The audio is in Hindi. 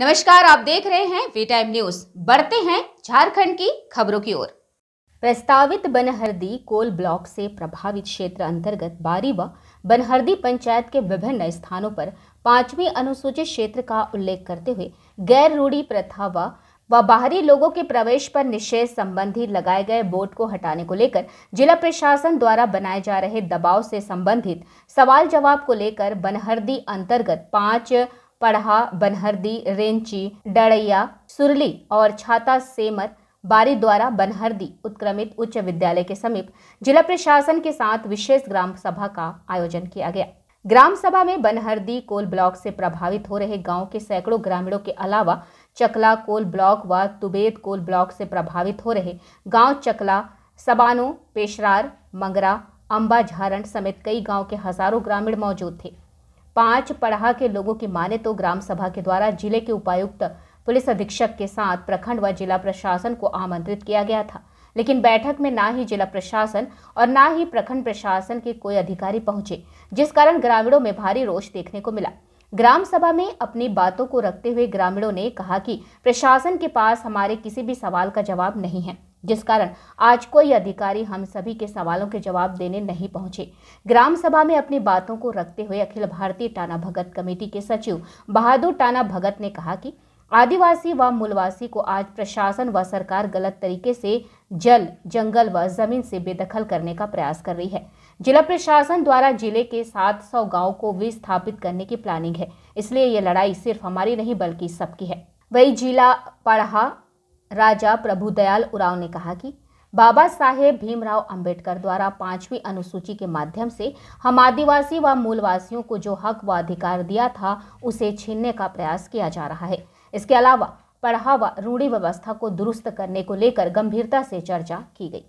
नमस्कार आप देख रहे हैं वी टाइम न्यूज बढ़ते हैं झारखंड की खबरों की ओर प्रस्तावित बनहरदी कोल ब्लॉक से प्रभावित क्षेत्र अंतर्गत बारी व बनहरदी पंचायत के विभिन्न स्थानों पर पांचवी अनुसूचित क्षेत्र का उल्लेख करते हुए गैर रूढ़ी प्रथा व व बाहरी लोगों के प्रवेश पर निषेध संबंधी लगाए गए बोर्ड को हटाने को लेकर जिला प्रशासन द्वारा बनाए जा रहे दबाव से संबंधित सवाल जवाब को लेकर बनहरदी अंतर्गत पांच पढ़ा बनहरदी रेंची डड़ैया सुरली और छाता सेमर बारी द्वारा बनहरदी उत्क्रमित उच्च विद्यालय के समीप जिला प्रशासन के साथ विशेष ग्राम सभा का आयोजन किया गया ग्राम सभा में बनहरदी कोल ब्लॉक से प्रभावित हो रहे गांव के सैकड़ों ग्रामीणों के अलावा चकला कोल ब्लॉक व तुबेद कोल ब्लॉक से प्रभावित हो रहे गांव चकला सबानो पेशरार मंगरा अम्बा झारण समेत कई गांव के हजारों ग्रामीण मौजूद थे पांच पढ़ा के लोगों की माने तो ग्राम सभा के द्वारा जिले के उपायुक्त पुलिस अधीक्षक के साथ प्रखंड व जिला प्रशासन को आमंत्रित किया गया था लेकिन बैठक में ना ही जिला प्रशासन और ना ही प्रखंड प्रशासन के कोई अधिकारी पहुंचे जिस कारण ग्रामीणों में भारी रोष देखने को मिला ग्राम सभा में अपनी बातों को रखते हुए ग्रामीणों ने कहा कि प्रशासन के पास हमारे किसी भी सवाल का जवाब नहीं है जिस कारण आज कोई अधिकारी हम सभी के सवालों के जवाब देने नहीं पहुंचे ग्राम सभा में अपनी बातों को रखते हुए अखिल भारतीय टाना भगत कमेटी के सचिव बहादुर टाना भगत ने कहा कि आदिवासी व मूलवासी को आज प्रशासन व सरकार गलत तरीके से जल जंगल व जमीन से बेदखल करने का प्रयास कर रही है जिला प्रशासन द्वारा जिले के 700 गाँव को विस्थापित करने की प्लानिंग है इसलिए ये लड़ाई सिर्फ हमारी नहीं बल्कि सबकी है वही जिला पढ़ा राजा प्रभुदयाल उराव ने कहा कि बाबा साहेब भीमराव अंबेडकर द्वारा पांचवी अनुसूची के माध्यम से हम आदिवासी व मूलवासियों को जो हक व अधिकार दिया था उसे छीनने का प्रयास किया जा रहा है इसके अलावा पढ़ावा रूढ़ी व्यवस्था को दुरुस्त करने को लेकर गंभीरता से चर्चा की गई